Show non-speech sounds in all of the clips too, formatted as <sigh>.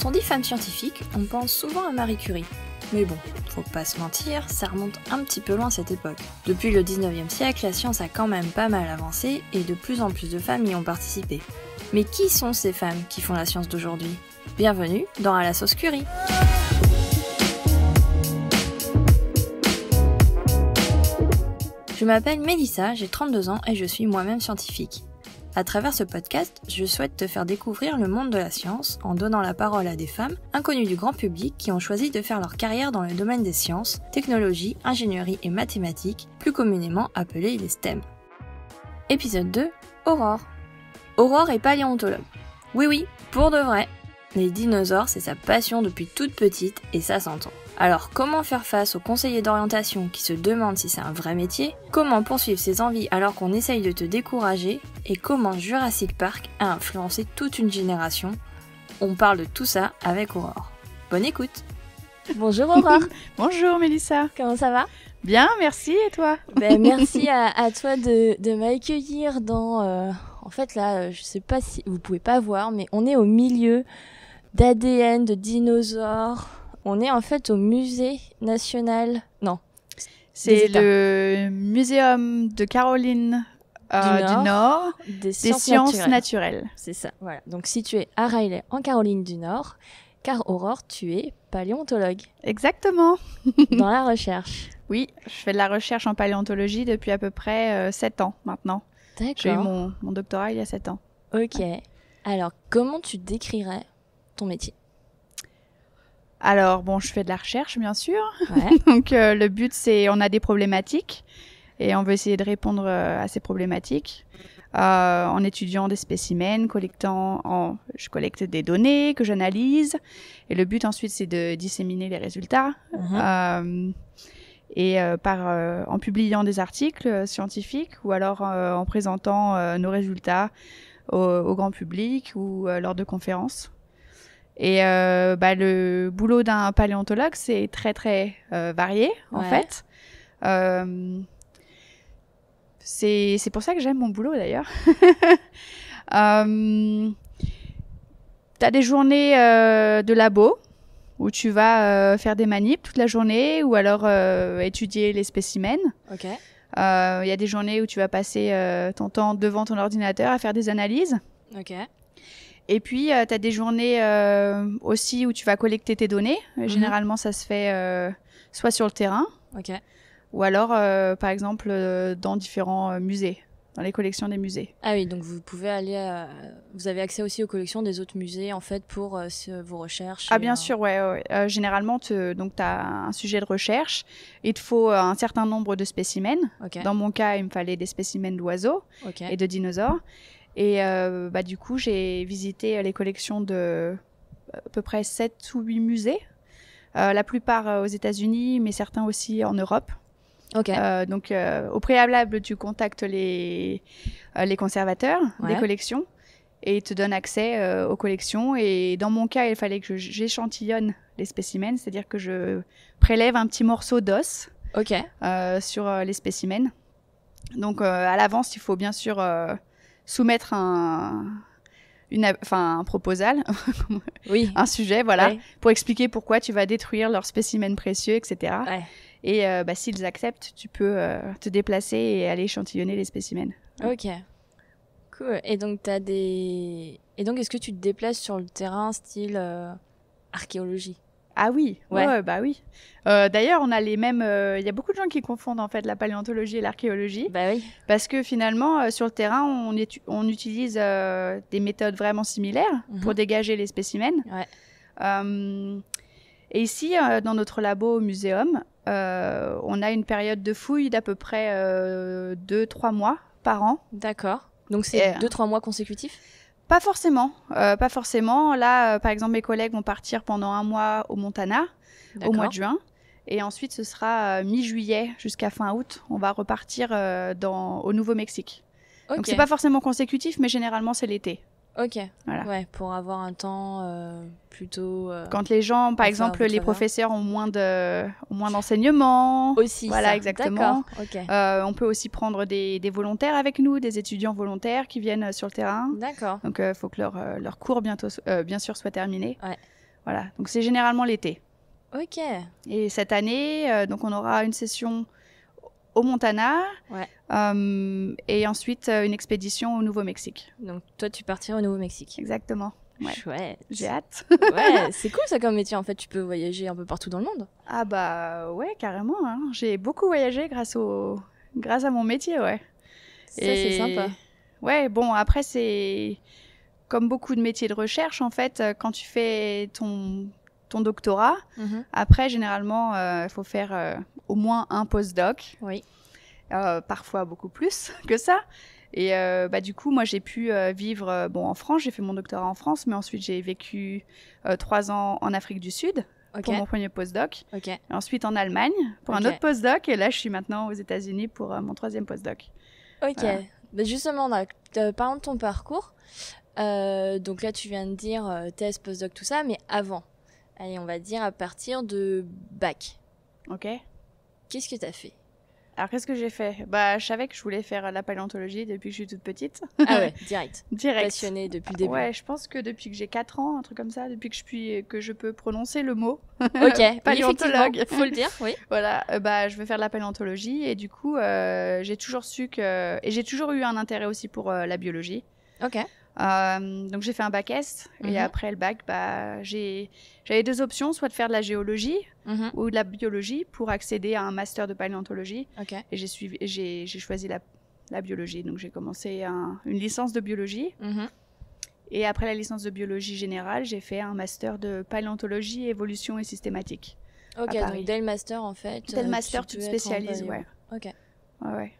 Quand on dit femme scientifique, on pense souvent à Marie Curie. Mais bon, faut pas se mentir, ça remonte un petit peu loin cette époque. Depuis le 19e siècle, la science a quand même pas mal avancé et de plus en plus de femmes y ont participé. Mais qui sont ces femmes qui font la science d'aujourd'hui Bienvenue dans À la sauce Curie Je m'appelle Melissa, j'ai 32 ans et je suis moi-même scientifique. À travers ce podcast, je souhaite te faire découvrir le monde de la science en donnant la parole à des femmes inconnues du grand public qui ont choisi de faire leur carrière dans le domaine des sciences, technologies, ingénierie et mathématiques, plus communément appelées les STEM. Épisode 2 Aurore. Aurore est paléontologue. Oui, oui, pour de vrai. Les dinosaures, c'est sa passion depuis toute petite et ça s'entend. Alors comment faire face aux conseillers d'orientation qui se demandent si c'est un vrai métier Comment poursuivre ses envies alors qu'on essaye de te décourager Et comment Jurassic Park a influencé toute une génération On parle de tout ça avec Aurore. Bonne écoute Bonjour Aurore <laughs> Bonjour Mélissa Comment ça va Bien, merci et toi ben, <laughs> Merci à, toi de, m'accueillir dans... Euh, en fait là, euh, je sais pas si vous pouvez pas voir, mais on est au milieu d'ADN, de dinosaures, on est en fait au musée national. Non. C'est le muséum de Caroline euh, du, Nord, des, sciences, naturelles. C'est ça. Voilà. Donc situé à Riley en Caroline du Nord, car Aurore, tu es paléontologue. Exactement. <laughs> Dans la recherche. Oui, je fais de la recherche en paléontologie depuis à peu près 7 euh, ans maintenant. D'accord. J'ai eu mon, doctorat il y a 7 ans. Ok. Alors, comment tu décrirais ton métier alors, bon, je fais de la recherche, bien sûr. <laughs> Donc, euh, le but, c'est on a des problématiques et on veut essayer de répondre euh, à ces problématiques euh, en étudiant des spécimens, collectant, en, je collecte des données que j'analyse et le but ensuite, c'est de disséminer les résultats. Mhm. et par, en publiant des articles scientifiques ou alors en présentant nos résultats au, grand public ou lors de conférences. Et euh, bah, le boulot d'un paléontologue, c'est très très euh, varié en fait. Euh, c'est pour ça que j'aime mon boulot d'ailleurs. <laughs> tu as des journées de labo où tu vas faire des manips toute la journée ou alors étudier les spécimens. Ok. Il y a des journées où tu vas passer ton temps devant ton ordinateur à faire des analyses. Ok. Et puis, euh, tu as des journées euh, aussi où tu vas collecter tes données. Euh, mhm. Généralement, ça se fait soit sur le terrain, ou alors, par exemple, dans différents musées, dans les collections des musées. Ah oui, donc vous pouvez aller, vous avez accès aussi aux collections des autres musées, en fait, pour vos recherches. Ah bien sûr, ouais. généralement, donc tu as un sujet de recherche, il te faut un certain nombre de spécimens. Dans mon cas, il me fallait des spécimens d'oiseaux et de dinosaures. Et euh, bah, du coup, j'ai visité les collections de à peu près 7 ou 8 musées, euh, la plupart euh, aux États-Unis, mais certains aussi en Europe. Ok. donc, au préalable, tu contactes les, les conservateurs des collections et ils te donnent accès aux collections. Et dans mon cas, il fallait que j'échantillonne les spécimens, c'est-à-dire que je prélève un petit morceau d'os sur les spécimens. Donc, à l'avance, il faut bien sûr soumettre un, une, enfin, un proposal, <laughs> oui. un sujet, voilà, pour expliquer pourquoi tu vas détruire leurs spécimens précieux, etc. Et euh, bah, s'ils acceptent, tu peux euh, te déplacer et aller échantillonner les spécimens. Ok. Cool. Et donc, as des... Et donc, est-ce que tu te déplaces sur le terrain style euh, archéologie ah oui, ouais, bah oui. Euh, d'ailleurs, on a les mêmes. Euh, il y a beaucoup de gens qui confondent en fait la paléontologie et l'archéologie. Bah oui. Parce que finalement, euh, sur le terrain, on, on utilise des méthodes vraiment similaires mhm. pour dégager les spécimens. Ouais. et ici, dans notre labo au muséum, on a une période de fouille d'à peu près 2-3 mois par an. D'accord. Donc c'est 2-3 mois consécutifs pas forcément, euh, pas forcément. Là, euh, par exemple, mes collègues vont partir pendant un mois au Montana, au mois de juin. Et ensuite, ce sera euh, mi-juillet jusqu'à fin août. On va repartir dans, au Nouveau-Mexique. Donc, c'est pas forcément consécutif, mais généralement, c'est l'été. Ok. Voilà. pour avoir un temps euh, plutôt. Euh, Quand les gens, par exemple, les professeurs ont moins de, moins d'enseignement. Aussi. Voilà, exactement. Euh, on peut aussi prendre des, volontaires avec nous, des étudiants volontaires qui viennent euh, sur le terrain. D'accord. Donc, il faut que leur, leur cours bientôt, bien sûr, soit terminé. Ouais. Voilà. Donc, c'est généralement l'été. Ok. Et cette année, donc, on aura une session Montana. Euh, et ensuite, euh, une expédition au Nouveau-Mexique. Donc, toi, tu partiras au Nouveau-Mexique. Exactement. Chouette. J'ai hâte. <laughs> c'est cool ça comme métier. En fait, tu peux voyager un peu partout dans le monde. Ah bah ouais, carrément. Hein. J'ai beaucoup voyagé grâce au, grâce à mon métier, ouais. Ça c'est sympa. Ouais, bon après c'est comme beaucoup de métiers de recherche en fait. Euh, quand tu fais ton ton doctorat, mm-hmm. après généralement il faut faire au moins un postdoc. Oui. Euh, parfois beaucoup plus <laughs> que ça. Et euh, bah, du coup, moi, j'ai pu euh, vivre bon, en France. J'ai fait mon doctorat en France, mais ensuite, j'ai vécu trois ans en Afrique du Sud pour mon premier postdoc. doc ensuite, en Allemagne pour un autre postdoc. Et là, je suis maintenant aux États-Unis pour mon troisième postdoc. Ok. Bah, justement, parlons de ton parcours. donc là, tu viens de dire thèse, postdoc, tout ça, mais avant. Allez, on va dire à partir de bac. Ok. Qu'est-ce que as fait alors, qu'est-ce que j'ai fait Bah, je savais que je voulais faire euh, la paléontologie depuis que je suis toute petite. Ah ouais, <laughs> direct. direct. Passionnée depuis le début. Ouais, je pense que depuis que j'ai 4 ans, un truc comme ça, depuis que je, puis, que je peux prononcer le mot. Ok, <laughs> paléontologue. faut le dire, oui. <laughs> voilà, euh, bah, je veux faire de la paléontologie et du coup, euh, j'ai toujours su que. Et j'ai toujours eu un intérêt aussi pour la biologie. Ok. Euh, donc j'ai fait un bac S et mhm. après le bac, bah, j'avais deux options, soit de faire de la géologie mhm. ou de la biologie pour accéder à un master de paléontologie. Et j'ai choisi la, biologie, donc j'ai commencé une licence de biologie. Mhm. Et après la licence de biologie générale, j'ai fait un master de paléontologie, évolution et systématique. Ok, donc dès le master en fait. Dès le euh, master, tu, tu te spécialises, ouais. Ok. Ouais, ouais.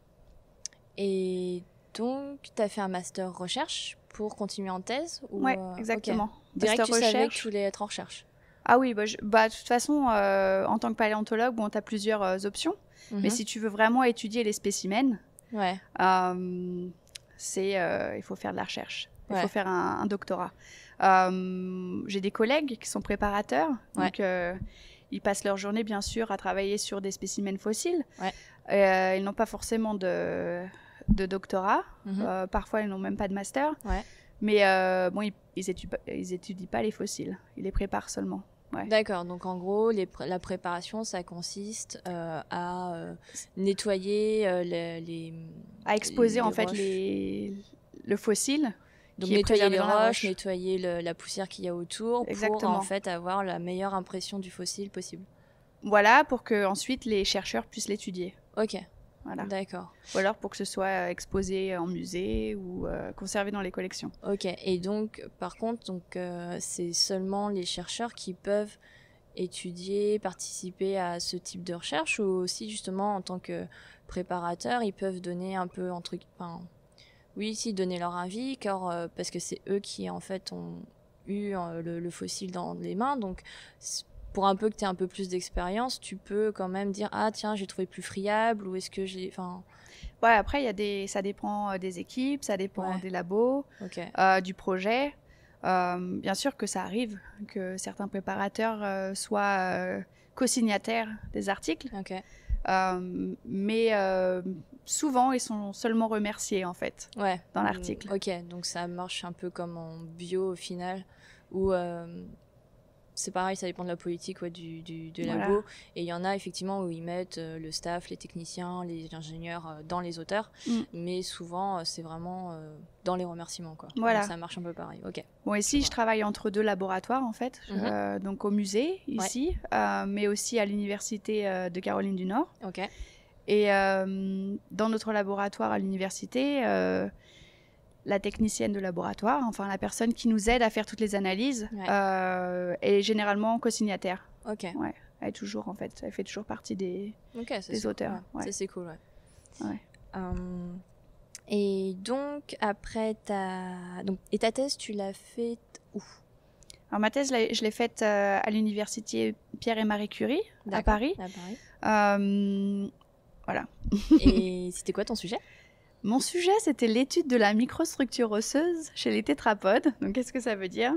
Et donc, tu as fait un master recherche pour continuer en thèse ou... Euh, exactement. Okay. tu savais que tu voulais être en recherche. Ah oui, bah, bah de toute façon, euh, en tant que paléontologue, bon, tu as plusieurs euh, options. Mais mhm. si tu veux vraiment étudier les spécimens, c'est, il faut faire de la recherche. Il faut faire un, doctorat. j'ai des collègues qui sont préparateurs. Donc, ils passent leur journée, bien sûr, à travailler sur des spécimens fossiles. ils n'ont pas forcément de de doctorat. Mhm. Euh, parfois, ils n'ont même pas de master. Mais euh, bon, ils, ils, étudient, pas les fossiles. Ils les préparent seulement. D'accord. Donc, en gros, la préparation, ça consiste euh, à nettoyer les, À exposer, en fait, les, le fossile. nettoyer les roches, nettoyer la poussière qu'il y a autour pour en fait avoir la meilleure impression du fossile possible. Voilà, pour que ensuite les chercheurs puissent l'étudier. Ok. Voilà. D'accord. Ou alors pour que ce soit euh, exposé en musée ou euh, conservé dans les collections. Ok. Et donc, par contre, donc euh, c'est seulement les chercheurs qui peuvent étudier, participer à ce type de recherche ou aussi justement en tant que préparateurs, ils peuvent donner un peu truc… enfin, oui, si donner leur avis, car parce que c'est eux qui en fait ont eu le, le fossile dans les mains, donc pour un peu que tu aies un peu plus d'expérience, tu peux quand même dire ah tiens, j'ai trouvé plus friable ou est-ce que j'ai enfin Ouais, après il y a des ça dépend euh, des équipes, ça dépend des labos, euh, du projet. Euh, bien sûr que ça arrive que certains préparateurs soient co-signataires des articles. mais souvent, ils sont seulement remerciés en fait dans l'article. Ok, donc ça marche un peu comme en bio au final, où c'est pareil, ça dépend de la politique du, du, labo. Et il y en a effectivement où ils mettent euh, le staff, les techniciens, les ingénieurs euh, dans les auteurs. Mm. Mais souvent, euh, c'est vraiment dans les remerciements. Quoi. Voilà. ça marche un peu pareil. Ok. Bon, ici, je travaille entre deux laboratoires, en fait. Mhm. donc au musée, ici, mais aussi à l'Université de Caroline du Nord. Ok. Et dans notre laboratoire à l'université, la technicienne de laboratoire, enfin la personne qui nous aide à faire toutes les analyses, euh, est généralement co-signataire. Ok. Ouais, elle toujours en fait, elle fait toujours partie des, auteurs. C'est cool, hum, et donc après ta donc et ta thèse, tu l'as faite où ma thèse, je l'ai faite euh, à l'université Pierre et Marie Curie à Paris. À hum, voilà. et <laughs> c'était quoi ton sujet mon sujet, c'était l'étude de la microstructure osseuse chez les tétrapodes. Donc, qu'est-ce que ça veut dire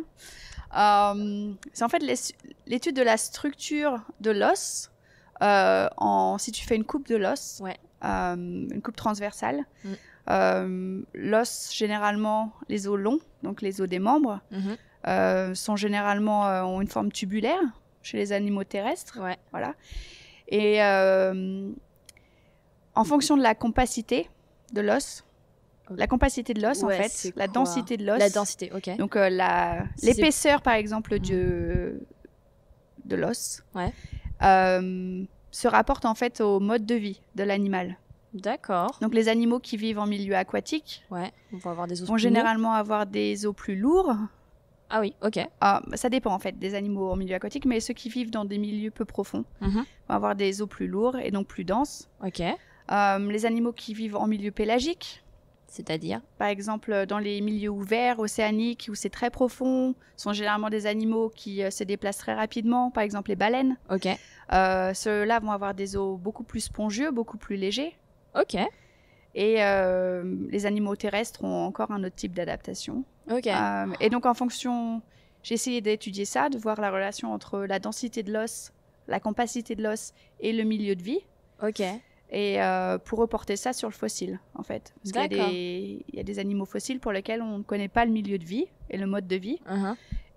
euh, C'est en fait l'étude de la structure de l'os. Euh, en, si tu fais une coupe de l'os, euh, une coupe transversale, mm. l'os, généralement, les os longs, donc les os des membres, mm-hmm. sont généralement, ont une forme tubulaire chez les animaux terrestres. Voilà. Et en fonction de la compacité, de l'os. La compacité de l'os, en fait, la densité de l'os. La densité, ok. Donc euh, la l'épaisseur, par exemple, hmm. de, de l'os euh, se rapporte en fait au mode de vie de l'animal. D'accord. Donc les animaux qui vivent en milieu aquatique vont généralement avoir des os plus lourds. Ah oui, ok. Ah, bah, ça dépend en fait des animaux en milieu aquatique, mais ceux qui vivent dans des milieux peu profonds mhm. vont avoir des os plus lourds et donc plus denses. Ok. Euh, les animaux qui vivent en milieu pélagique, c'est-à-dire Par exemple, euh, dans les milieux ouverts, océaniques, où c'est très profond, sont généralement des animaux qui euh, se déplacent très rapidement, par exemple les baleines. Ok. Ceux-là vont avoir des os beaucoup plus spongieux, beaucoup plus légers. Ok. Et les animaux terrestres ont encore un autre type d'adaptation. Ok. et donc, en fonction. J'ai essayé d'étudier ça, de voir la relation entre la densité de l'os, la compacité de l'os et le milieu de vie. Ok et euh, pour reporter ça sur le fossile, en fait. Parce qu'il y, a des animaux fossiles pour lesquels on ne connaît pas le milieu de vie et le mode de vie, uh-huh.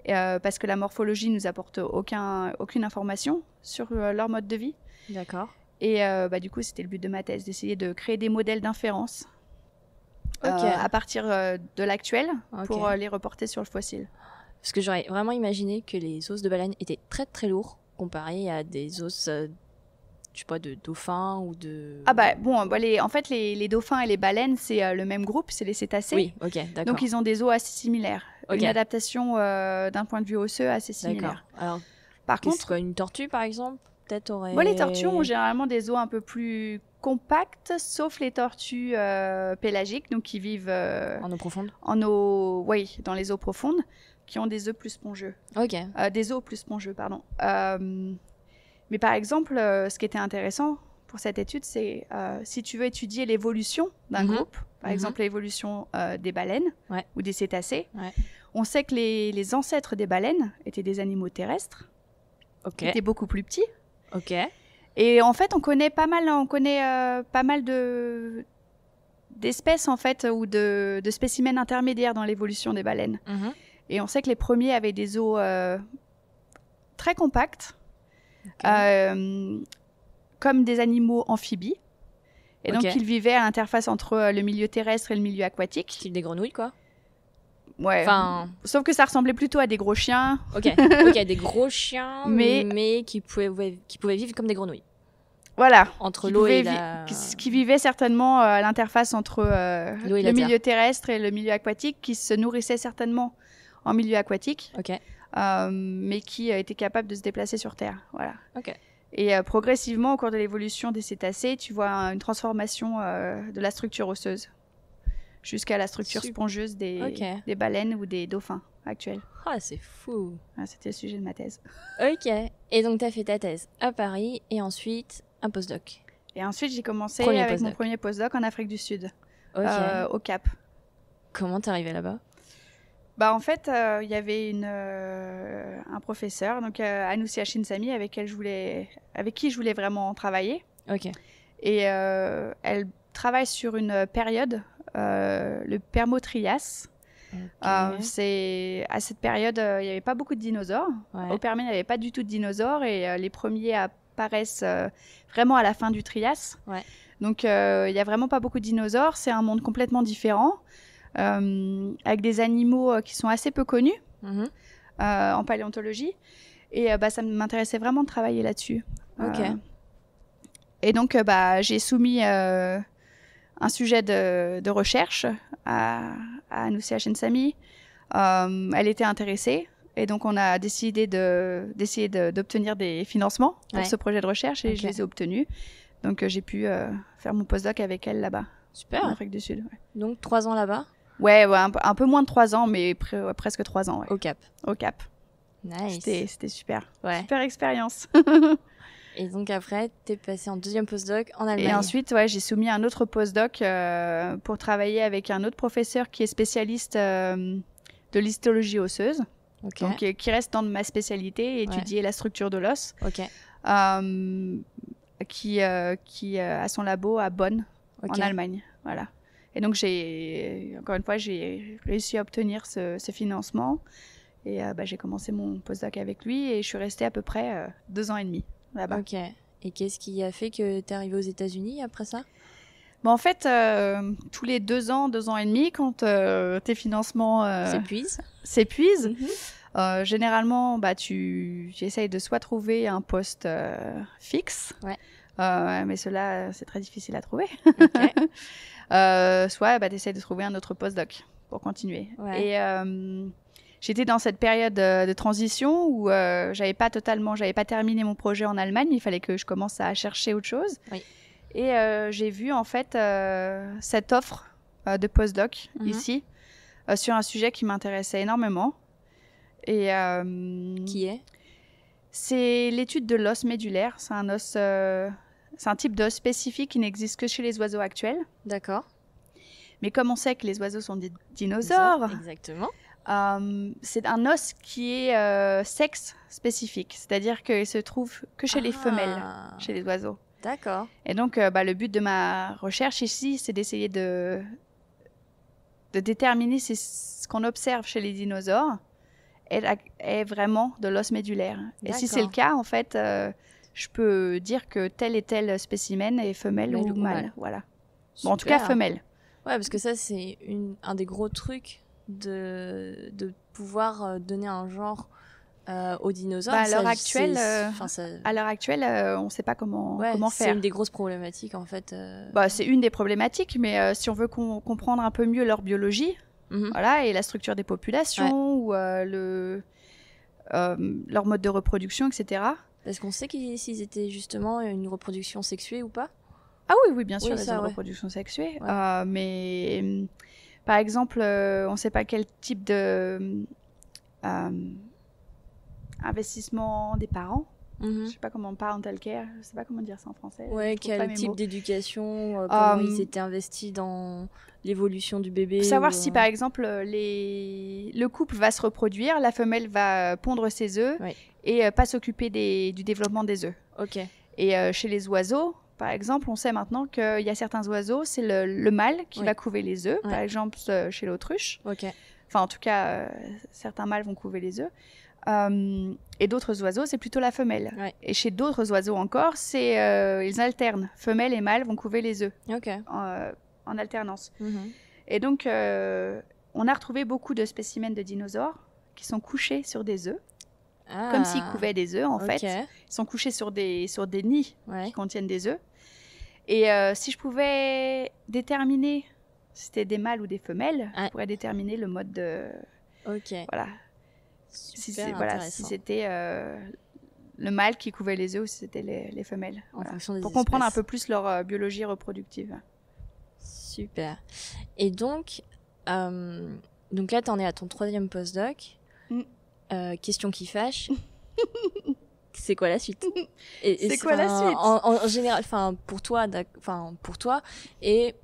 euh, parce que la morphologie nous apporte aucun, aucune information sur euh, leur mode de vie. D'accord. Et bah, du coup, c'était le but de ma thèse, d'essayer de créer des modèles d'inférence à partir de l'actuel pour les reporter sur le fossile. Parce que j'aurais vraiment imaginé que les os de baleine étaient très très lourds comparés à des os je sais pas, de dauphins ou de... Ah bah bon, bah, les, en fait les, dauphins et les baleines, c'est euh, le même groupe, c'est les cétacés. Oui, ok, d'accord. Donc ils ont des os assez similaires. Une adaptation euh, d'un point de vue osseux assez similaire. Alors, par contre... Une tortue par exemple, peut-être aurait... ouais les tortues ont généralement des os un peu plus compacts, sauf les tortues euh, pélagiques, donc qui vivent... en eau profonde En eau... Oui, dans les eaux profondes, qui ont des œufs plus spongeux. Ok. des os plus spongieux, pardon. Mais par exemple, euh, ce qui était intéressant pour cette étude, c'est euh, si tu veux étudier l'évolution d'un mhm. groupe, par mhm. exemple l'évolution euh, des baleines ou des cétacés, on sait que les, ancêtres des baleines étaient des animaux terrestres, qui étaient beaucoup plus petits. Et en fait, on connaît pas mal, on connaît pas mal de d'espèces en fait ou de, spécimens intermédiaires dans l'évolution des baleines. Mhm. Et on sait que les premiers avaient des os très compacts, euh, comme des animaux amphibies. Et donc, ils vivaient à l'interface entre euh, le milieu terrestre et le milieu aquatique. Style des grenouilles, quoi. Ouais. Enfin... Sauf que ça ressemblait plutôt à des gros chiens. Ok, <laughs> ok, des gros chiens, mais, mais qui, pouvaient, vivre comme des grenouilles. Voilà. Entre euh, l'eau et la... Qui vivait certainement à l'interface entre le milieu terrestre et le milieu aquatique, qui se nourrissaient certainement en milieu aquatique. Ok. Euh, mais qui euh, était capable de se déplacer sur Terre. Voilà. Et euh, progressivement, au cours de l'évolution des cétacés, tu vois une transformation de la structure osseuse jusqu'à la structure spongeuse des, des baleines ou des dauphins actuels. Ah, c'est fou. Ah, c'était le sujet de ma thèse. <laughs> Ok. Et donc, tu as fait ta thèse à Paris et ensuite un postdoc. Et ensuite, j'ai commencé avec mon premier postdoc en Afrique du Sud, au Cap. Comment t'es arrivé là-bas bah en fait, euh, il y avait une, euh, un professeur, donc euh, Shinsami, avec, elle je voulais, avec qui je voulais vraiment travailler. Et euh, elle travaille sur une période, le permotrias. c'est à cette période, il n'y avait pas beaucoup de dinosaures. Au Permien, il n'y avait pas du tout de dinosaures et les premiers apparaissent vraiment à la fin du Trias. Donc il n'y a vraiment pas beaucoup de dinosaures. C'est un monde complètement différent. Euh, avec des animaux euh, qui sont assez peu connus mhm. euh, en paléontologie. Et bah, ça m'intéressait vraiment de travailler là-dessus. Ok. et donc, bah, j'ai soumis un sujet de, de recherche à, à Anoussia Chensami. elle était intéressée et donc on a décidé d'essayer d'obtenir des financements pour ce projet de recherche et je les ai obtenus. Donc j'ai pu faire mon postdoc avec elle là-bas. Super. En Afrique du Sud. Donc trois ans là-bas Ouais, un, peu moins de 3 ans, mais presque 3 ans. Au Cap. Au Cap. Nice. C'était super. Super expérience. <laughs> et donc après, tu es passé en deuxième postdoc en Allemagne. Et ensuite, ouais, j'ai soumis un autre postdoc euh, pour travailler avec un autre professeur qui est spécialiste euh, de l'histologie osseuse. Donc, euh, qui reste dans ma spécialité, étudier la structure de l'os. Ok. Euh, qui qui a son labo à Bonn, en Allemagne. Voilà. Et donc, j'ai, encore une fois, j'ai réussi à obtenir ce, financement. Et euh, bah, j'ai commencé mon postdoc avec lui et je suis restée à peu près euh, deux ans et demi là-bas. Ok. Et qu'est-ce qui a fait que tu es arrivée aux États-Unis après ça bah, En fait, euh, tous les deux ans, deux ans et demi, quand tes financements s'épuisent, mhm. généralement, bah, tu essayes de soit trouver un poste fixe, mais cela, c'est très difficile à trouver. Ok. <laughs> Euh, soit bah, de trouver un autre postdoc pour continuer. Et euh, j'étais dans cette période euh, de transition où j'avais pas totalement, j'avais pas terminé mon projet en Allemagne, il fallait que je commence à chercher autre chose. Et j'ai vu en fait cette offre de postdoc mhm. ici sur un sujet qui m'intéressait énormément. Et, qui est C'est l'étude de l'os médulaire. C'est un os c'est un type d'os spécifique qui n'existe que chez les oiseaux actuels. D'accord. Mais comme on sait que les oiseaux sont des dinosaures, exactement. Euh, c'est un os qui est euh, sexe spécifique, c'est-à-dire qu'il se trouve que chez les ah. femelles, chez les oiseaux. D'accord. Et donc, euh, bah, le but de ma recherche ici, c'est d'essayer de, de déterminer si ce qu'on observe chez les dinosaures est, est vraiment de l'os médulaire. Et si c'est le cas, en fait, je peux dire que tel et tel spécimen est femelle ou, mâle. Voilà. en tout cas, femelle. Ouais, parce que ça, c'est un des gros trucs de, de pouvoir euh, donner un genre euh, aux dinosaures. à l'heure actuelle, à l'heure actuelle, on ne sait pas comment, comment faire. C'est une des grosses problématiques, en fait. Euh. Bah, c'est une des problématiques, mais si on veut comprendre un peu mieux leur biologie, mhm. voilà, et la structure des populations, ou le, leur mode de reproduction, etc., est-ce qu'on sait s'ils étaient justement une reproduction sexuée ou pas Ah oui, oui, bien sûr, c'est une reproduction sexuée. Euh, mais mm, par exemple, euh, on ne sait pas quel type de mm, euh, investissement des parents. Mhm. Je sais pas comment on parle en ne sais pas comment dire ça en français. quel type d'éducation, comment ils étaient investis dans l'évolution du bébé. Savoir si par exemple les... le couple va se reproduire, la femelle va pondre ses œufs et euh, pas s'occuper du développement des œufs. Ok. Et euh, chez les oiseaux, par exemple, on sait maintenant qu'il y a certains oiseaux, c'est le, mâle qui va couver les œufs, par exemple euh, chez l'autruche. Enfin, en tout cas, certains mâles vont couver les œufs. et d'autres oiseaux, c'est plutôt la femelle. Et chez d'autres oiseaux encore, c'est ils alternent. Femelle et mâle vont couver les œufs en, alternance. Mhm. Et donc, on a retrouvé beaucoup de spécimens de dinosaures qui sont couchés sur des œufs comme s'ils ah, couvaient des œufs en fait. Ils sont couchés sur des, sur des nids qui contiennent des œufs. Et euh, si je pouvais déterminer si c'était des mâles ou des femelles, je pourrais déterminer le mode de. Ok. Voilà. si c'était voilà, si euh, le mâle qui couvait les œufs ou si c'était les, femelles. En fonction des Pour comprendre un peu plus leur euh, biologie reproductive. Super. Et donc, donc là, tu en es à ton troisième postdoc. Mm. Euh, question qui fâche. <laughs> c'est quoi la suite C'est quoi la suite en, général, enfin pour toi, enfin pour toi, et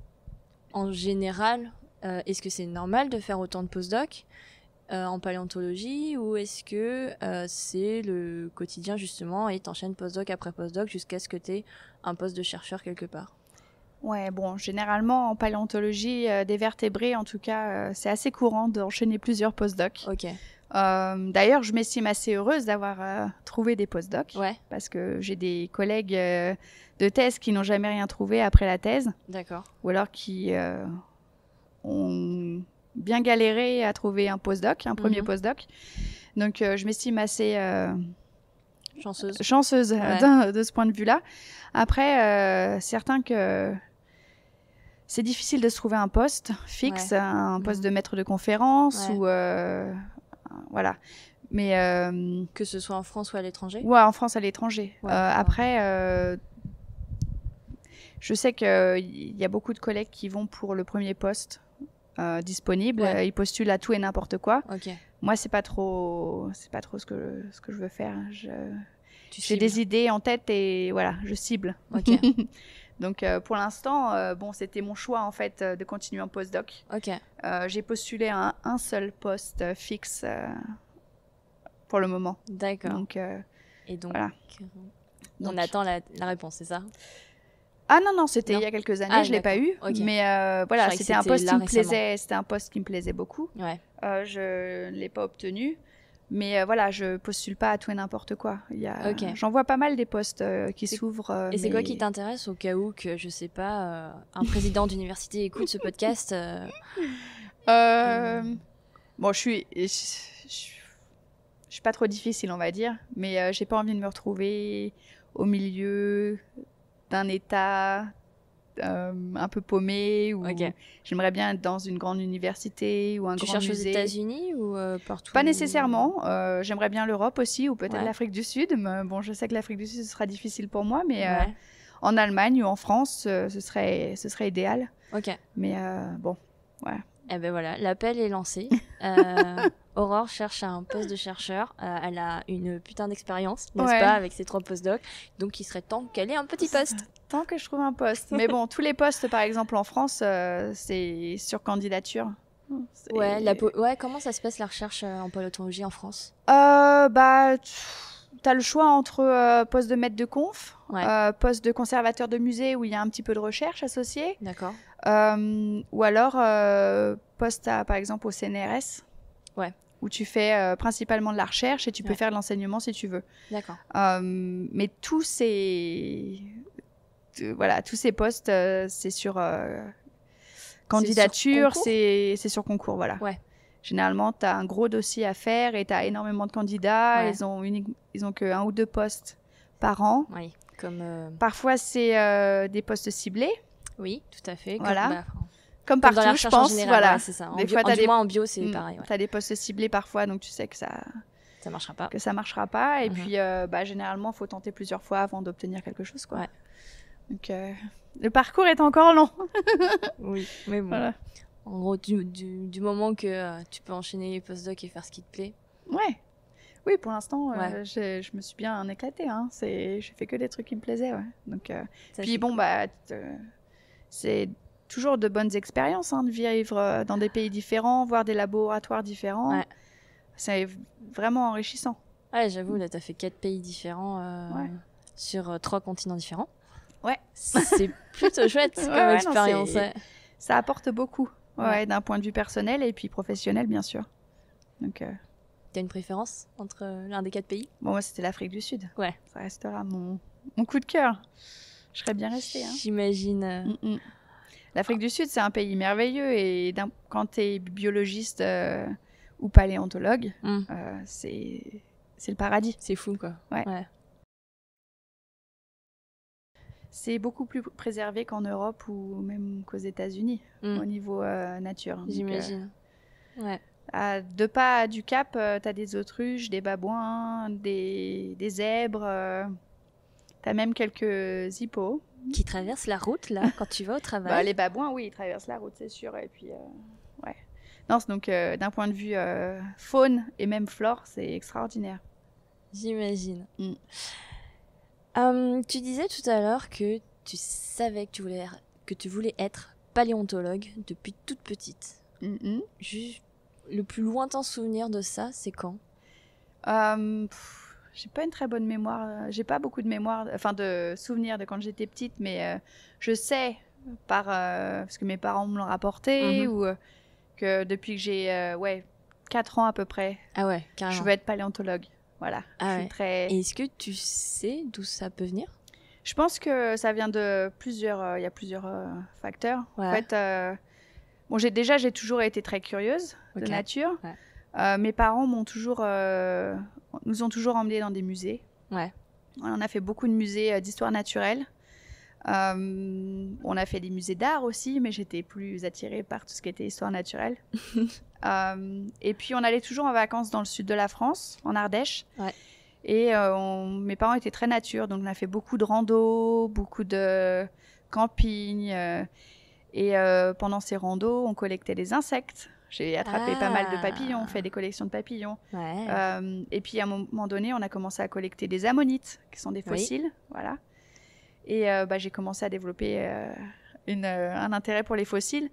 en général, euh, est-ce que c'est normal de faire autant de post euh, en paléontologie ou est-ce que c'est le quotidien justement et t'enchaînes post-doc après post-doc jusqu'à ce que t'aies un poste de chercheur quelque part Ouais, bon, généralement en paléontologie des vertébrés, en tout cas, c'est assez courant d'enchaîner plusieurs postdocs. Ok. Euh, d'ailleurs, je m'estime assez heureuse d'avoir euh, trouvé des post Ouais. Parce que j'ai des collègues euh, de thèse qui n'ont jamais rien trouvé après la thèse. D'accord. Ou alors qui ont bien galéré à trouver un post-doc, un premier mhm. post-doc. Donc, je m'estime assez. chanceuse. de ce point de vue-là. Après, certains que c'est difficile de se trouver un poste fixe, un poste mhm. de maître de conférence ou voilà. Mais euh, que ce soit en France ou à l'étranger. Ouais, en France à l'étranger. Euh, après. Euh, je sais qu'il y a beaucoup de collègues qui vont pour le premier poste disponible. Ils postulent à tout et n'importe quoi. Moi, c'est pas trop, c'est pas trop ce que ce que je veux faire. Je, j'ai des idées en tête et voilà, je cible. Ok. <laughs> Donc euh, pour l'instant, euh, bon, c'était mon choix en fait euh, de continuer en postdoc. Ok. j'ai postulé à un, seul poste fixe pour le moment. D'accord. Donc, Et donc, on attend la, réponse, c'est ça ah non non, c'était il y a quelques ah, années, je je l'ai pas eu, mais voilà, c'était un poste qui me plaisait, c'était un poste qui me plaisait beaucoup. Ouais. je l'ai pas obtenu. Mais euh, voilà, je postule pas à tout et n'importe quoi. il Okay. J'en vois pas mal des postes euh, qui s'ouvrent. Euh, et c'est quoi qui t'intéresse au cas où que, je sais pas, un président d'université écoute ce podcast hmm. Bon, je suis. suis pas trop difficile, on va dire, mais j'ai pas envie de me retrouver au milieu d'un état euh, un peu paumé ou j'aimerais bien être dans une grande université ou un tu grand musée. Tu cherches aux États-Unis ou euh, partout Pas nécessairement. Euh, j'aimerais bien l'Europe aussi ou peut-être l'Afrique du Sud. bon, je sais que l'Afrique du Sud ce sera difficile pour moi, mais en Allemagne ou en France, ce serait ce serait idéal. Ok. Mais bon, ouais. et eh ben voilà, l'appel est lancé. <laughs> Aurore cherche un poste de chercheur. elle a une putain d'expérience, n'est-ce pas, avec ses trois postdocs. Donc, il serait temps qu'elle ait un petit poste que je trouve un poste. Mais bon, tous les postes, par exemple, en France, euh, c'est sur candidature. Ouais, la comment ça se passe la recherche euh, en paléontologie en France euh, Bah, tu as le choix entre poste de maître de conf, poste de conservateur de musée où il y a un petit peu de recherche associée. D'accord. ou alors poste par exemple au CNRS. Ouais. Où tu fais principalement de la recherche et tu peux faire de l'enseignement si tu veux. D'accord. mais tous c'est voilà, tous ces postes, euh, euh, c'est sur candidature, c'est sur concours, voilà. Généralement, tu as un gros dossier à faire et tu as énormément de candidats. Ils ont qu'un ils ont que ou deux postes par an. Euh, parfois, c'est des postes ciblés. Oui, tout à fait. Voilà. Bah, comme, partout, je pense. voilà, En bio, bio, c'est mm. pareil. Tu as des postes ciblés parfois, donc tu sais que ça ça marchera pas. Que ça marchera pas. Et mm-hmm. puis, généralement, bah, généralement, faut tenter plusieurs fois avant d'obtenir quelque chose, quoi. Euh, le parcours est encore long. <laughs> oui, mais bon. Voilà. En gros, du, moment que euh, tu peux enchaîner les postdocs et faire ce qui te plaît. Ouais. Oui, pour l'instant, euh, je me suis bien éclatée. Hein. C'est, j'ai fait que des trucs qui me plaisaient, Donc, puis bon, bah, c'est toujours de bonnes expériences hein, de vivre dans des pays différents, voir des laboratoires différents. C'est vraiment enrichissant. Ouais, j'avoue, là, as fait quatre pays différents sur trois continents différents. Ouais. C'est plutôt chouette <laughs> comme expérience. ça apporte beaucoup, d'un point de vue personnel et puis professionnel, bien sûr. Donc. Euh... T'as une préférence entre euh, l'un des quatre pays Bon, moi, c'était l'Afrique du Sud. Ouais. Ça restera mon, mon coup de cœur. Je serais bien restée. Hein. J'imagine. Euh, mm, mm. L'Afrique du Sud, c'est un pays merveilleux et quand tu es biologiste euh, ou paléontologue, mm. c'est le paradis. C'est fou, quoi. ouais c'est beaucoup plus préservé qu'en Europe ou même qu'aux États-Unis hmm. au niveau euh, nature. Hein, J'imagine. Euh, à deux pas du Cap, euh, tu as des autruches, des babouins, des, des zèbres, tu as même quelques hippos. Qui traversent la route, là, quand tu vas au bah, travail Les babouins, oui, ils traversent la route, c'est sûr. Et puis, ouais. donc, d'un point de vue faune et même flore, c'est extraordinaire. J'imagine. Hmm. Hum, tu disais tout à l'heure que tu savais que tu voulais, que tu voulais être paléontologue depuis toute petite. Mm-hmm. le plus lointain souvenir de ça, c'est quand hum, J'ai pas une très bonne mémoire. Euh, j'ai pas beaucoup de mémoire, enfin de souvenirs de quand j'étais petite, mais euh, je sais par parce euh, que mes parents me l'ont rapporté mm-hmm. ou que depuis que j'ai ouais 4 ans à peu près. Ah ouais, Je veux être paléontologue. Voilà. Ah est-ce que tu sais d'où ça peut venir Je pense que ça vient de plusieurs. Euh, il y a plusieurs euh, facteurs. fait, euh, j'ai déjà j'ai toujours été très curieuse de nature. mes parents m'ont toujours, nous ont toujours emmenés dans des musées. On a fait beaucoup de musées d'histoire naturelle. Euh, on a fait des musées d'art aussi, mais j'étais plus attirée par tout ce qui était histoire naturelle. <laughs> Euh, et puis on allait toujours en vacances dans le sud de la France, en Ardèche. Et euh, mes parents étaient très nature, donc on a fait beaucoup de rando, beaucoup de camping. et pendant ces randos, on collectait des insectes. J'ai attrapé pas mal de ah. papillons, on fait des collections de papillons. et puis à un moment donné, on a commencé à collecter des ammonites, qui sont des fossiles. Voilà. Et euh, bah, j'ai commencé à développer euh, euh, un intérêt pour les fossiles.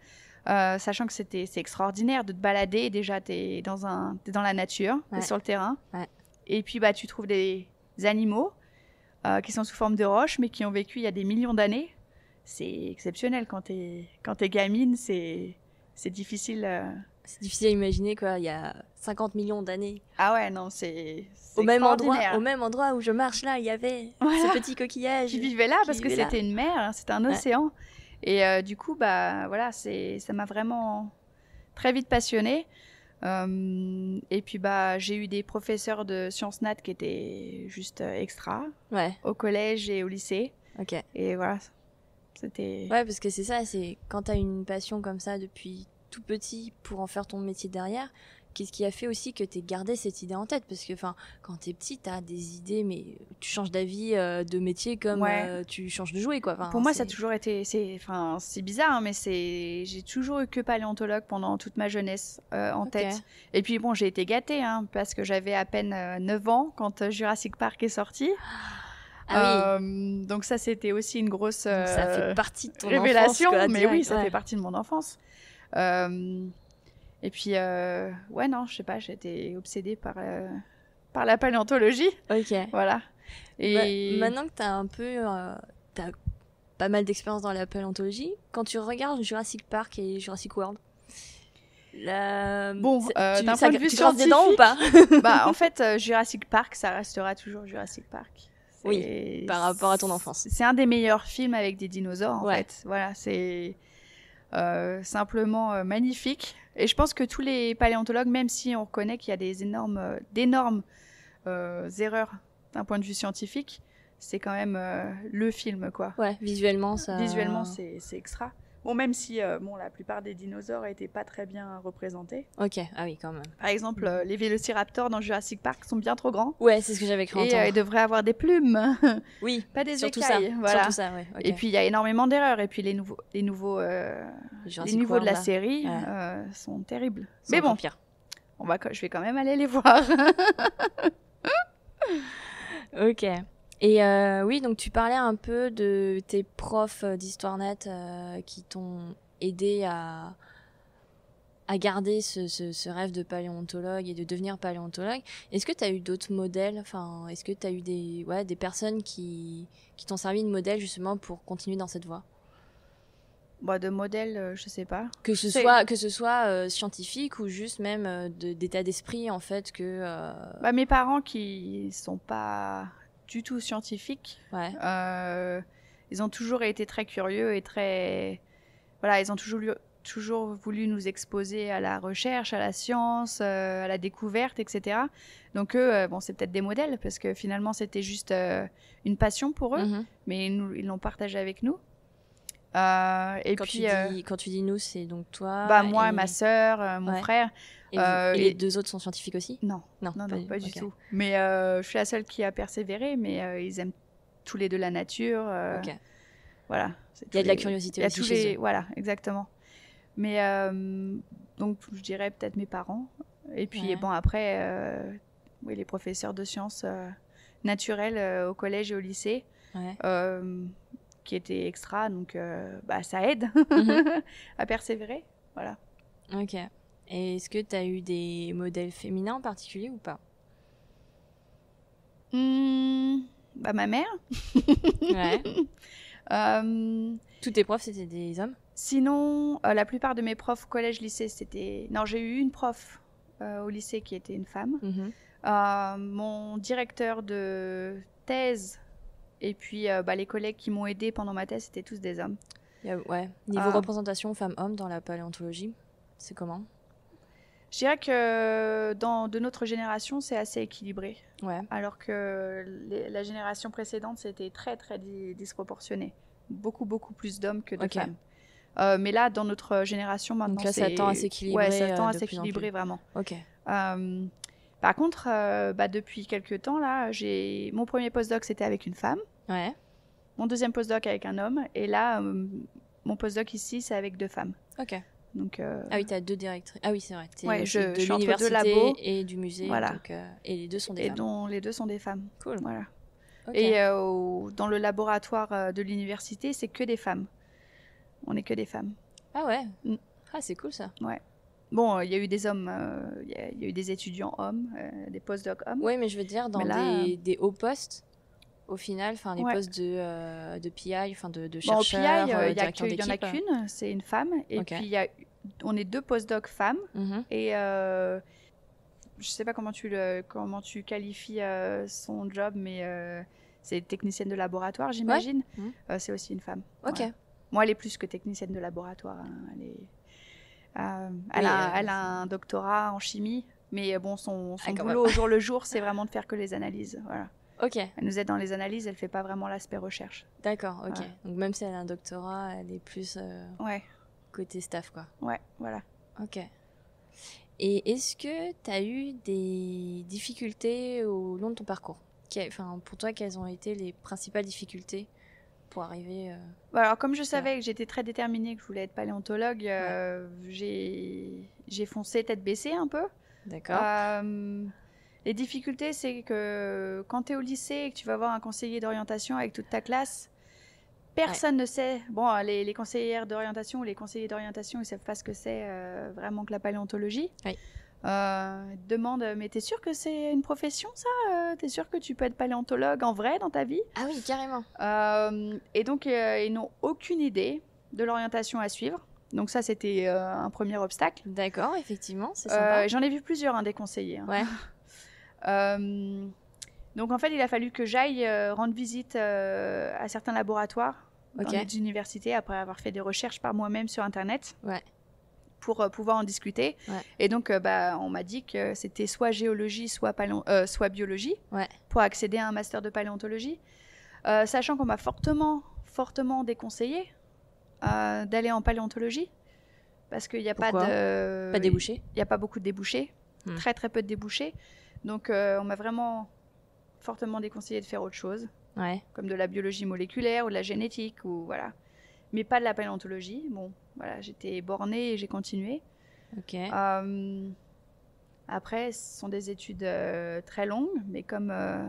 sachant que c'était c'est extraordinaire de te balader déjà tu dans es dans la nature sur le terrain et puis bah tu trouves des, animaux qui sont sous forme de roches mais qui ont vécu il y a des millions d'années c'est exceptionnel quand tu quand es gamine c'est c'est difficile c'est difficile à imaginer, quoi. Il y a 50 millions d'années. Ah ouais, non, c'est. Au même endroit, au même endroit où je marche là, il y avait ce petit coquillage. Qui vivait là parce que c'était une mer, hein, c'était un océan. Et euh, du coup, bah voilà, c'est, ça m'a vraiment très vite passionné euh, et puis bah j'ai eu des professeurs de sciences nat qui étaient juste euh, extra. Au collège et au lycée. Ok. Et voilà, c'était. Ouais, parce que c'est ça, c'est quand as une passion comme ça depuis tout petit pour en faire ton métier derrière, qu'est-ce qui a fait aussi que tu gardé cette idée en tête Parce que enfin, quand es petit, as des idées, mais tu changes d'avis euh, de métier comme euh, tu changes de jouet, quoi. Pour moi, ça a toujours été, c'est, bizarre, hein, mais j'ai toujours eu que paléontologue pendant toute ma jeunesse euh, en tête. Et puis bon, j'ai été gâtée, hein, parce que j'avais à peine 9 ans quand Jurassic Park est sorti. Ah donc ça, c'était aussi une grosse partie de révélation, mais oui, ça fait partie de mon enfance. Euh, et puis, euh, ouais, non, je sais pas, j'étais obsédée par, euh, par la paléontologie. Ok. Voilà. Et... Bah, maintenant que tu as un peu. As pas mal d'expérience dans la paléontologie, quand tu regardes Jurassic Park et Jurassic World, la... Bon, euh, d'un point de vue ou pas <laughs> Bah, en fait, Jurassic Park, ça restera toujours Jurassic Park. Oui. Par rapport à ton enfance. C'est un des meilleurs films avec des dinosaures, en fait. Voilà, c'est euh, simplement euh, magnifique. Et je pense que tous les paléontologues, même si on reconnaît qu'il y a des énormes, euh, d'énormes erreurs d'un point de vue scientifique, c'est quand même le film, quoi. visuellement, Visuellement, c'est extra même si euh, bon, la plupart des dinosaures n'étaient pas très bien représentés. Ok, ah oui, quand même. Par exemple, euh, les vélociraptors dans Jurassic Park sont bien trop grands. Ouais, c'est ce que j'avais cru euh, entendre. Et ils devraient avoir des plumes. <laughs> Oui, pas des écailles. Ça. Voilà. Surtout ça, ouais. Et puis, il y a énormément d'erreurs. Et puis, les nouveaux, les nouveaux, les de la série sont terribles. Mais bon, pire. On va, je vais quand même aller les voir. <laughs> ok. Et euh, oui, donc tu parlais un peu de tes profs euh, d'histoire nette euh, qui t'ont aidé à, à garder ce, rêve de paléontologue et de devenir paléontologue. Est-ce que tu as eu d'autres modèles enfin, Est-ce que tu as eu des, ouais, des personnes qui, t'ont servi de modèle justement pour continuer dans cette voie bah, de modèle, je sais pas. Que ce soit, que ce soit scientifique ou juste même d'état d'esprit, en fait, que... Bah, mes parents qui sont pas du tout scientifique. Euh, ils ont toujours été très curieux et très. Voilà, ils ont toujours, toujours voulu nous exposer à la recherche, à la science, euh, à la découverte, etc. Donc, eux, euh, bon, c'est peut-être des modèles parce que finalement, c'était juste une passion pour eux, mm-hmm. mais ils l'ont partagé avec nous. Euh, et quand puis, tu euh, quand tu dis nous, c'est donc toi. Bah moi, ma sœur, euh, mon frère. Et, les deux autres sont scientifiques aussi non. non, pas, du tout. Mais je suis la seule qui a persévéré, mais ils aiment tous les deux la nature. Voilà. Il y a de la curiosité. aussi chez eux. voilà, exactement. Mais donc, je dirais peut-être mes parents. Et puis, bon, après, oui, les professeurs de sciences naturelles au collège et au lycée. Ouais qui était extra, donc euh, bah, ça aide mhm. <laughs> à persévérer. Voilà. Ok. est-ce que tu as eu des modèles féminins en particulier ou pas mmh, bah, Ma mère. ouais. <laughs> euh... Tous tes profs, c'était des hommes Sinon, euh, la plupart de mes profs collège-lycée, c'était... Non, j'ai eu une prof euh, au lycée qui était une femme. Mhm. mon directeur de thèse et puis, euh, bah, les collègues qui m'ont aidé pendant ma thèse, c'était tous des hommes. ouais. Niveau euh, représentation femmes-hommes dans la paléontologie, c'est comment Je dirais que euh, dans, de notre génération, c'est assez équilibré. Ouais. Alors que la génération précédente, c'était très, très disproportionné. Beaucoup, beaucoup plus d'hommes que de femmes. mais là, dans notre génération maintenant, Donc ça tend à s'équilibrer. Ouais, ça tend à s'équilibrer vraiment. Ok. Par contre, euh, bah, depuis quelques temps, là, j'ai mon premier postdoc, c'était avec une femme. Ouais. Mon deuxième postdoc avec un homme. Et là, euh, mon postdoc ici, c'est avec deux femmes. Ok. Donc, euh, Ah oui, tu as deux directrices. Ah oui, c'est vrai. je, de l'université et du musée. Voilà. et les deux sont des femmes. Dont les deux sont des femmes. Cool. Voilà. Et dans le laboratoire de l'université, c'est que des femmes. On n'est que des femmes. Ah ouais. Mm. Ah, c'est cool ça. Ouais. Bon, euh, il y a eu des hommes, euh, il y, a eu des étudiants hommes, euh, des postdocs hommes. Oui, mais je veux dire, dans des, hauts postes, au final, enfin les postes de, de PI, enfin de, de chercheurs, bon, PI, il y, en a qu'une, c'est une femme, et puis y a, on est deux postdocs femmes, mhm. et euh, je sais pas comment tu le, comment tu qualifies son job, mais c'est technicienne de laboratoire, j'imagine. Mhm. c'est aussi une femme. Ok. Moi, elle est plus que technicienne de laboratoire. Hein, elle est... Euh, elle, a, euh, un doctorat en chimie, mais euh, bon, son, ah, son boulot au jour le jour, c'est vraiment de faire que les analyses. Voilà. Ok. Elle nous aide dans les analyses, elle fait pas vraiment l'aspect recherche. D'accord, ok. Donc même si elle a un doctorat, elle est plus ouais. côté staff, quoi. Ouais, voilà. Ok. Et est-ce que tu as eu des difficultés au long de ton parcours enfin, Pour toi, quelles ont été les principales difficultés pour arriver. Euh, bah, alors, comme je savais que j'étais très déterminée, que je voulais être paléontologue, euh, j'ai foncé tête baissée un peu. D'accord. Euh, les difficultés, c'est que quand tu es au lycée et que tu vas voir un conseiller d'orientation avec toute ta classe, personne ne sait. Bon, les, conseillères d'orientation ou les conseillers d'orientation, ils ne savent pas ce que c'est vraiment que la paléontologie. Oui. Euh, demande, euh, mais t'es sûr que c'est une profession ça tu euh, T'es sûr que tu peux être paléontologue en vrai dans ta vie Ah oui, carrément. Euh, et donc, ils n'ont aucune idée de l'orientation à suivre. Donc ça, c'était un premier obstacle. D'accord, effectivement, c'est sympa. J'en ai vu plusieurs, un hein, des conseillers. Hein. Ouais. <laughs> donc en fait, il a fallu que j'aille rendre visite à certains laboratoires dans universités après avoir fait des recherches par moi-même sur Internet. Ouais pour euh, pouvoir en discuter. Et donc, euh, bah, on m'a dit que c'était soit géologie, soit, euh, soit biologie, pour accéder à un master de paléontologie. sachant qu'on m'a fortement, fortement déconseillé d'aller en paléontologie, parce qu'il n'y a pas de... Pas débouché Il n'y a pas beaucoup de débouchés, hmm. très très peu de débouchés. Donc, on m'a vraiment fortement déconseillé de faire autre chose, comme de la biologie moléculaire ou de la génétique, ou voilà mais pas de la paléontologie. Bon, voilà, j'étais bornée et j'ai continué. Euh, après, ce sont des études euh, très longues, mais comme euh,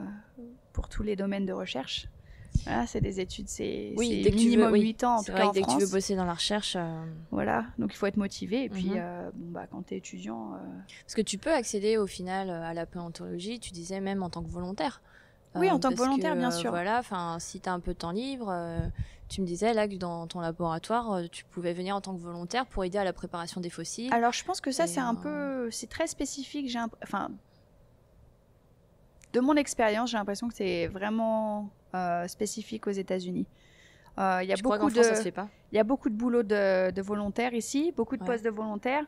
pour tous les domaines de recherche, c'est des études, c'est oui, minimum 8 ans en tout cas dès que tu veux bosser dans la recherche. Voilà, donc il faut être motivé. Et puis, mhm. bon, bah, quand tu es étudiant. Parce que tu peux accéder au final à la paléontologie, tu disais même en tant que volontaire. Oui, en euh, tant que volontaire, bien euh, sûr. Voilà, enfin, si tu as un peu de temps libre, euh, tu me disais là que dans ton laboratoire, tu pouvais venir en tant que volontaire pour aider à la préparation des fossiles. Alors, je pense que ça, c'est un peu, c'est très spécifique. J'ai, enfin, de mon expérience, j'ai l'impression que c'est vraiment spécifique aux États-Unis. Euh, il y a beaucoup de, Il y a beaucoup de boulot de, volontaires ici, beaucoup de postes de volontaires.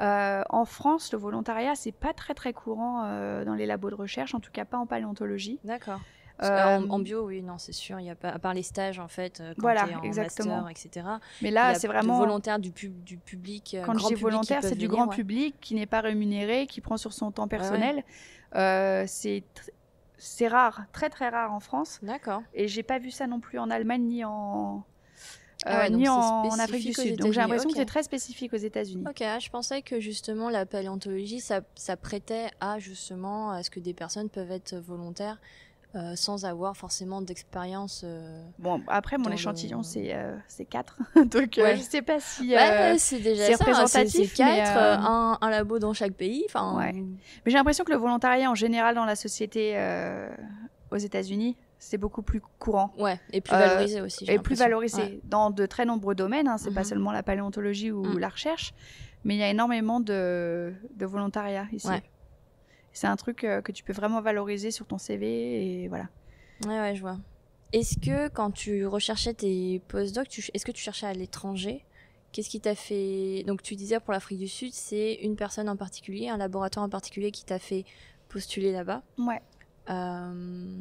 Euh, en France, le volontariat, c'est pas très très courant euh, dans les labos de recherche, en tout cas pas en paléontologie. D'accord. Euh, en, bio, oui, non, c'est sûr. Il y a pas, à part les stages, en fait, quand voilà, es en exactement. master, etc. Mais là, c'est vraiment volontaire du, pub, du public. Quand je volontaire, c'est du grand public qui n'est pas rémunéré, qui prend sur son temps personnel. c'est c'est rare, très très rare en France. D'accord. Et j'ai pas vu ça non plus en Allemagne ni en euh, ni en, Afrique du Sud. Donc j'ai l'impression que c'est très spécifique aux États-Unis. Ok, ah, je pensais que justement la paléontologie, ça, prêtait à justement à ce que des personnes peuvent être volontaires euh, sans avoir forcément d'expérience. Euh, bon, après, mon échantillon, c'est 4. <laughs> Donc, ouais. je sais pas si ouais, hein, c'est représentatif. C'est un, labo dans chaque pays. Ouais. Mais j'ai l'impression que le volontariat en général dans la société aux États-Unis, c'est beaucoup plus courant. Ouais, et plus euh, valorisé aussi. Et plus valorisé dans de très nombreux domaines. Hein, c'est pas mhm. seulement la paléontologie ou mm. la recherche, mais il y a énormément de, de volontariat ici. C'est un truc euh, que tu peux vraiment valoriser sur ton CV et voilà. Ouais, ouais, je vois. Est-ce que quand tu recherchais tes postdocs, est-ce que tu cherchais à l'étranger Qu'est-ce qui t'a fait. Donc, tu disais pour l'Afrique du Sud, c'est une personne en particulier, un laboratoire en particulier qui t'a fait postuler là-bas. Ouais. Euh...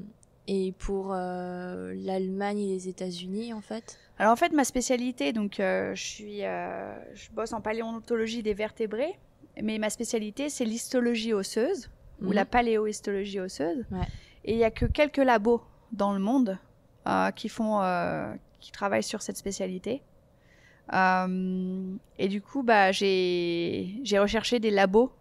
Et pour euh, l'Allemagne et les États-Unis, en fait Alors, en fait, ma spécialité, donc euh, je, suis, euh, je bosse en paléontologie des vertébrés, mais ma spécialité, c'est l'histologie osseuse, ou la mhm. paléohistologie osseuse. Et il n'y a que quelques labos dans le monde qui, font, qui travaillent sur cette spécialité. et du coup, bah, j'ai recherché des labos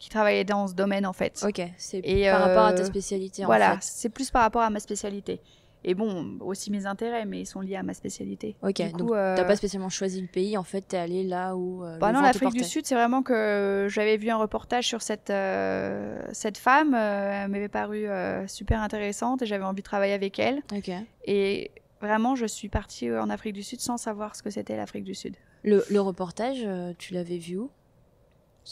qui travaillait dans ce domaine en fait. Ok, c'est par rapport à ta euh, spécialité voilà, en fait. Voilà, c'est plus par rapport à ma spécialité. Et bon, aussi mes intérêts, mais ils sont liés à ma spécialité. Ok, donc tu euh, t'as pas spécialement choisi le pays, en fait, t'es allé là où. Euh, bah non, l'Afrique du Sud, c'est vraiment que j'avais vu un reportage sur cette, cette femme, elle m'avait paru super intéressante et j'avais envie de travailler avec elle. Ok. Et vraiment, je suis partie en Afrique du Sud sans savoir ce que c'était l'Afrique du Sud. Le, le reportage, tu l'avais vu où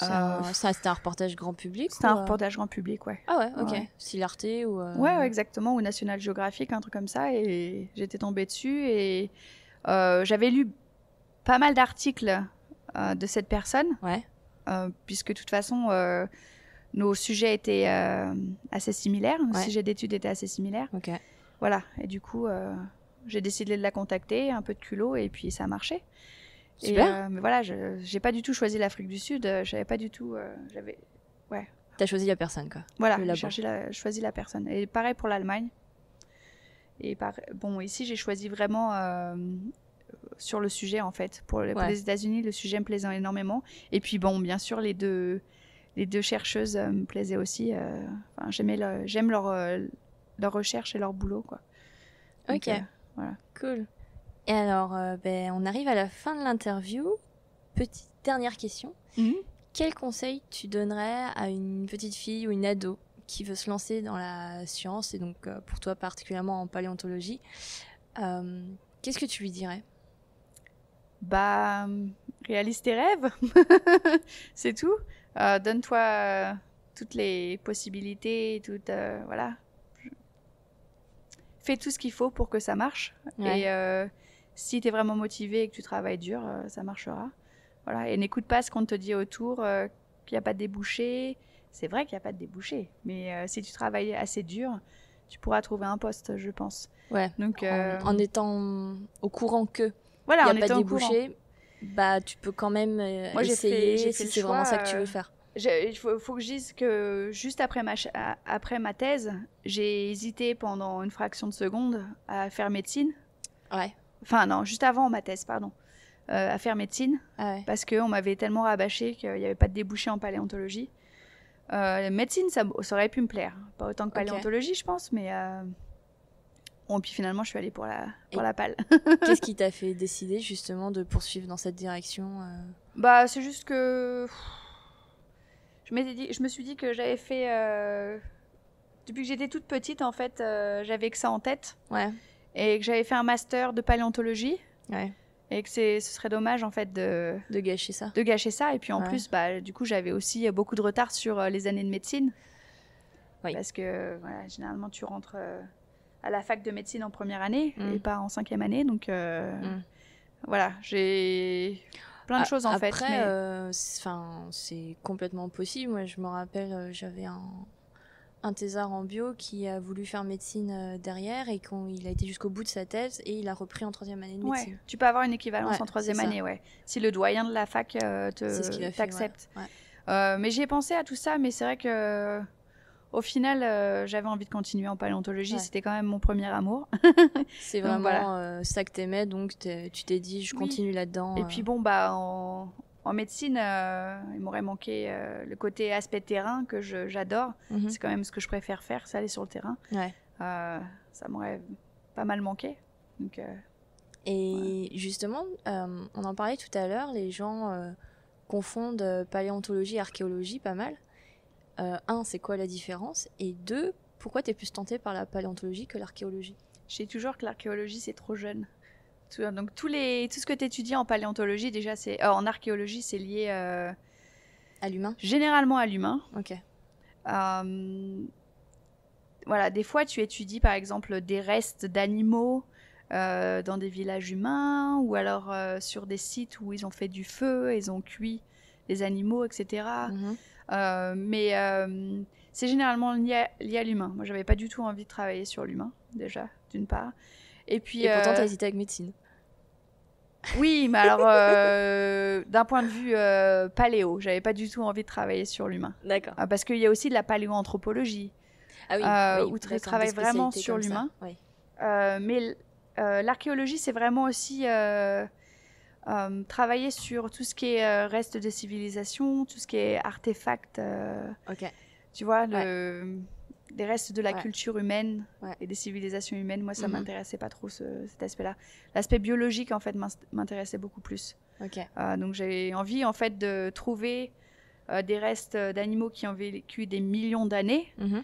euh, ça, c'était un reportage grand public C'était un euh? reportage grand public, ouais. Ah ouais, ok. Si ou. Euh, ouais, exactement, ou National Geographic, un truc comme ça. Et j'étais tombée dessus et j'avais lu pas mal d'articles de cette personne. Ouais. puisque de toute façon, nos sujets étaient assez similaires, nos sujets d'études étaient assez similaires. Ok. Voilà, et du coup, j'ai décidé de la contacter, un peu de culot, et puis ça a marché. Et, euh, mais voilà, je j'ai pas du tout choisi l'Afrique du Sud. Euh, j'avais pas du tout. Euh, j'avais. Ouais. T'as choisi la personne, quoi. Voilà, j'ai choisi la, personne. Et pareil pour l'Allemagne. Et par... bon, ici, j'ai choisi vraiment sur le sujet, en fait. Pour, les, États-Unis, le sujet me plaisait énormément. Et puis, bon, bien sûr, les deux, les deux chercheuses me plaisaient aussi. J'aime leur, leur recherche et leur boulot, quoi. ok. voilà. Cool. Et alors, euh, ben, on arrive à la fin de l'interview. Petite dernière question. Mhm. Quel conseil tu donnerais à une petite fille ou une ado qui veut se lancer dans la science, et donc euh, pour toi particulièrement en paléontologie euh, Qu'est-ce que tu lui dirais Bah, réalise tes rêves. <laughs> C'est tout. Donne-toi toutes les possibilités, tout voilà, fais tout ce qu'il faut pour que ça marche. Et si tu es vraiment motivé et que tu travailles dur, euh, ça marchera. Voilà, et n'écoute pas ce qu'on te dit autour, euh, qu'il n'y a pas de débouché. C'est vrai qu'il n'y a pas de débouché, mais euh, si tu travailles assez dur, tu pourras trouver un poste, je pense. Ouais. Donc, en, étant au courant que voilà, il n'y a pas de débouché, bah tu peux quand même Moi, essayer fait, si c'est vraiment ça que tu veux faire. Il faut, que je dise que juste après ma, après ma thèse, j'ai hésité pendant une fraction de seconde à faire médecine. Ouais. Enfin, non, juste avant ma thèse, pardon. Euh, à faire médecine. Parce qu'on m'avait tellement rabâché qu'il n'y avait pas de débouché en paléontologie. Euh, médecine, ça, aurait pu me plaire. Pas autant que paléontologie, je pense, mais. Euh, bon, puis finalement, je suis allée pour la, pour la <laughs> Qu'est-ce qui t'a fait décider justement de poursuivre dans cette direction Bah, c'est juste que. Je, dit, je me suis dit que j'avais fait. Depuis que j'étais toute petite, en fait, j'avais que ça en tête. Ouais et que j'avais fait un master de paléontologie. Et que ce serait dommage en fait de, gâcher ça. De gâcher ça. Et puis en plus, bah, du coup, j'avais aussi beaucoup de retard sur euh, les années de médecine. Parce que généralement, tu rentres euh, à la fac de médecine en première année mm. et pas en cinquième année. Donc euh, mm. voilà, j'ai plein de choses en fait. mais... c'est complètement possible. Moi, je me rappelle, j'avais un, un thésard en bio qui a voulu faire médecine euh, derrière et il a été jusqu'au bout de sa thèse et il a repris en troisième année de médecine. tu peux avoir une équivalence en troisième année, ouais. Si le doyen de la fac euh, t'accepte. Euh, mais j'ai pensé à tout ça, mais c'est vrai que au final, j'avais envie de continuer en paléontologie. C'était quand même mon premier amour. <laughs> c'est vraiment ça que t'aimais, donc tu t'es dit, je continue là-dedans. Et puis bon, bah, en, en médecine, euh, il m'aurait manqué euh, le côté aspect terrain que j'adore. Mhm. C'est quand même ce que je préfère faire, c'est aller sur le terrain. Euh, ça m'aurait pas mal manqué. Donc, Et justement, on en parlait tout à l'heure, les gens confondent paléontologie et archéologie pas mal. un, c'est quoi la différence Et deux, pourquoi tu es plus tentée par la paléontologie que l'archéologie Je sais toujours que l'archéologie, c'est trop jeune. Tout, donc tous les, tout ce que tu étudies en paléontologie, déjà, c'est euh, en archéologie, c'est lié euh, à l'humain. Généralement à l'humain. Ok. Euh, voilà, des fois tu étudies par exemple des restes d'animaux dans des villages humains ou alors sur des sites où ils ont fait du feu, ils ont cuit les animaux, etc. Mm-hmm. mais c'est généralement lié à, lié à l'humain. Moi, j'avais pas du tout envie de travailler sur l'humain déjà, d'une part. Et puis. Et pourtant, euh, t'as hésité avec médecine. Oui, mais alors, <laughs> euh, d'un point de vue euh, paléo, j'avais pas du tout envie de travailler sur l'humain. D'accord. Ah, parce qu'il y a aussi de la paléoanthropologie, ah oui, oui, où tu travailles vraiment sur l'humain. Oui. mais l'archéologie, c'est vraiment aussi travailler sur tout ce qui est reste de civilisation, tout ce qui est artefacts. ok. Tu vois, le des restes de la culture humaine et des civilisations humaines, moi, ça mhm. m'intéressait pas trop cet aspect-là. L'aspect biologique, en fait, m'intéressait beaucoup plus. Euh, donc, j'ai envie, en fait, de trouver euh, des restes euh, d'animaux qui ont vécu des millions d'années, mhm.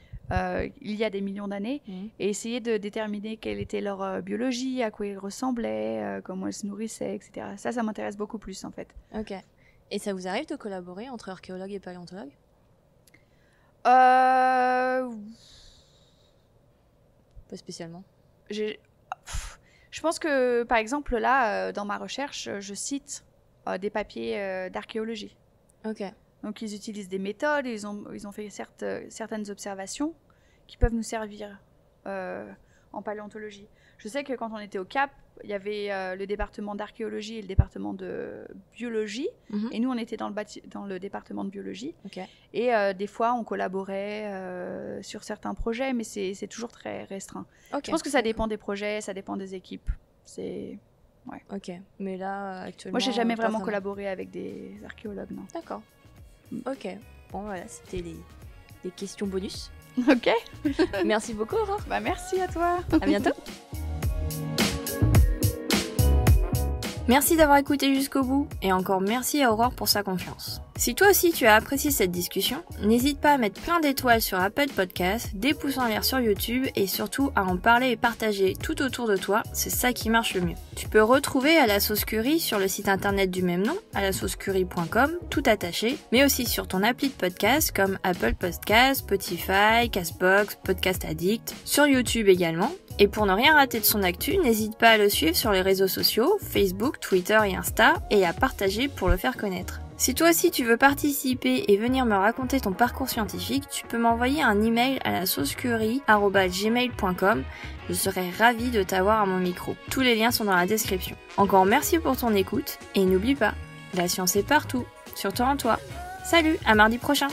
il y a des millions d'années, mhm. et essayer de déterminer quelle était leur biologie, à quoi ils ressemblaient, comment ils se nourrissaient, etc. Ça, ça m'intéresse beaucoup plus, en fait. Ok. Et ça vous arrive de collaborer entre archéologues et paléontologues euh, Pas spécialement. Je pense que, par exemple, là, euh, dans ma recherche, je cite euh, des papiers d'archéologie. Ok. Donc, ils utilisent des méthodes, ils ont, ils ont fait certaines observations qui peuvent nous servir en paléontologie. Je sais que quand on était au Cap, il y avait euh, le département d'archéologie et le département de biologie. Mhm. Et nous, on était dans le, dans le département de biologie. Et euh, des fois, on collaborait euh, sur certains projets, mais c'est toujours très restreint. Je pense que ça dépend des projets, ça dépend des équipes. C'est. Ouais. Ok. Mais là, actuellement. Moi, j'ai jamais vraiment collaboré avec des archéologues, non. D'accord. Mm. Ok. Bon, voilà, c'était les... questions bonus. <laughs> Ok. merci beaucoup, Aurore. Bah, merci à toi. À bientôt. <laughs> Merci d'avoir écouté jusqu'au bout et encore merci à Aurore pour sa confiance. Si toi aussi tu as apprécié cette discussion, n'hésite pas à mettre plein d'étoiles sur Apple Podcasts, des pouces en l'air sur YouTube et surtout à en parler et partager tout autour de toi, c'est ça qui marche le mieux. Tu peux retrouver à la sauce curry sur le site internet du même nom, à la tout attaché, mais aussi sur ton appli de podcast comme Apple Podcasts, Spotify, Castbox, Podcast Addict, sur YouTube également. Et pour ne rien rater de son actu, n'hésite pas à le suivre sur les réseaux sociaux, Facebook, Twitter et Insta, et à partager pour le faire connaître. Si toi aussi tu veux participer et venir me raconter ton parcours scientifique, tu peux m'envoyer un email à la saucecurie.gmail.com. Je serai ravie de t'avoir à mon micro. Tous les liens sont dans la description. Encore merci pour ton écoute et n'oublie pas, la science est partout, surtout en toi. Salut, à mardi prochain